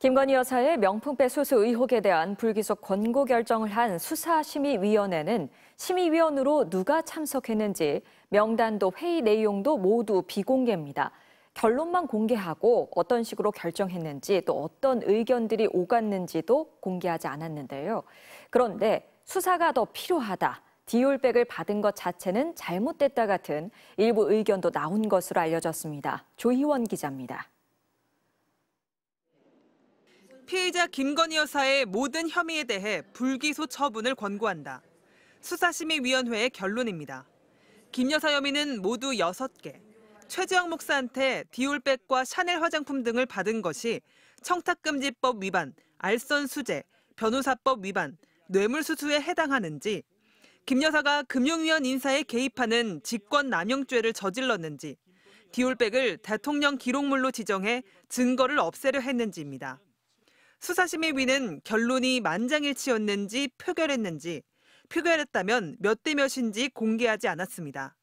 김건희 여사의 명품백 수수 의혹에 대한 불기소 권고 결정을 한 수사심의위원회는 심의위원으로 누가 참석했는지 명단도 회의 내용도 모두 비공개입니다. 결론만 공개하고 어떤 식으로 결정했는지 또 어떤 의견들이 오갔는지도 공개하지 않았는데요. 그런데 수사가 더 필요하다. 디올백을 받은 것 자체는 잘못됐다 같은 일부 의견도 나온 것으로 알려졌습니다. 조희원 기자입니다. 피해자 김건희 여사의 모든 혐의에 대해 불기소 처분을 권고한다. 수사심의위원회의 결론입니다. 김 여사 혐의는 모두 6개, 최지영 목사한테 디올백과 샤넬 화장품 등을 받은 것이 청탁금지법 위반, 알선 수재, 변호사법 위반, 뇌물수수에 해당하는지, 김 여사가 금융위원 인사에 개입하는 직권남용죄를 저질렀는지, 디올백을 대통령 기록물로 지정해 증거를 없애려 했는지입니다. 수사심의위는 결론이 만장일치였는지 표결했는지 표결했다면 몇 대 몇인지 공개하지 않았습니다.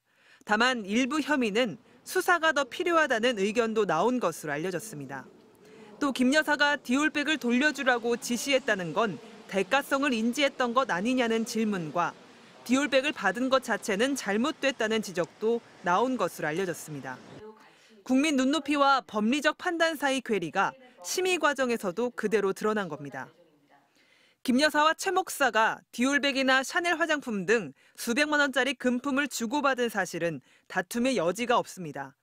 다만 일부 혐의는 수사가 더 필요하다는 의견도 나온 것으로 알려졌습니다. 또 김 여사가 디올백을 돌려주라고 지시했다는 건 대가성을 인지했던 것 아니냐는 질문과 디올백을 받은 것 자체는 잘못됐다는 지적도 나온 것으로 알려졌습니다. 국민 눈높이와 법리적 판단 사이 괴리가 심의 과정에서도 그대로 드러난 겁니다. 김 여사와 최 목사가 디올백이나 샤넬 화장품 등 수백만 원짜리 금품을 주고받은 사실은 다툼의 여지가 없습니다.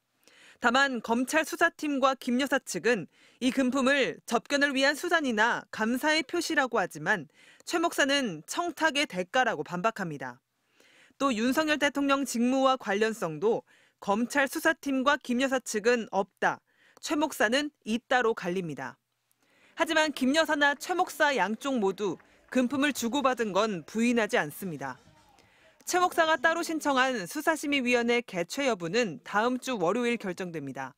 다만 검찰 수사팀과 김 여사 측은 이 금품을 접견을 위한 수단이나 감사의 표시라고 하지만 최 목사는 청탁의 대가라고 반박합니다. 또 윤석열 대통령 직무와 관련성도 검찰 수사팀과 김 여사 측은 없다, 최 목사는 잇따로 갈립니다. 하지만 김 여사나 최 목사 양쪽 모두 금품을 주고받은 건 부인하지 않습니다. 최 목사가 따로 신청한 수사심의위원회 개최 여부는 다음 주 월요일 결정됩니다.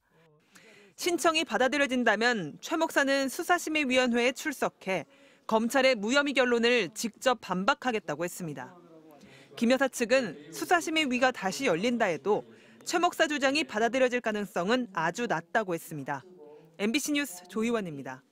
신청이 받아들여진다면 최 목사는 수사심의위원회에 출석해 검찰의 무혐의 결론을 직접 반박하겠다고 했습니다. 김 여사 측은 수사심의위가 다시 열린다 해도 최 목사 주장이 받아들여질 가능성은 아주 낮다고 했습니다. MBC 뉴스 조희원입니다.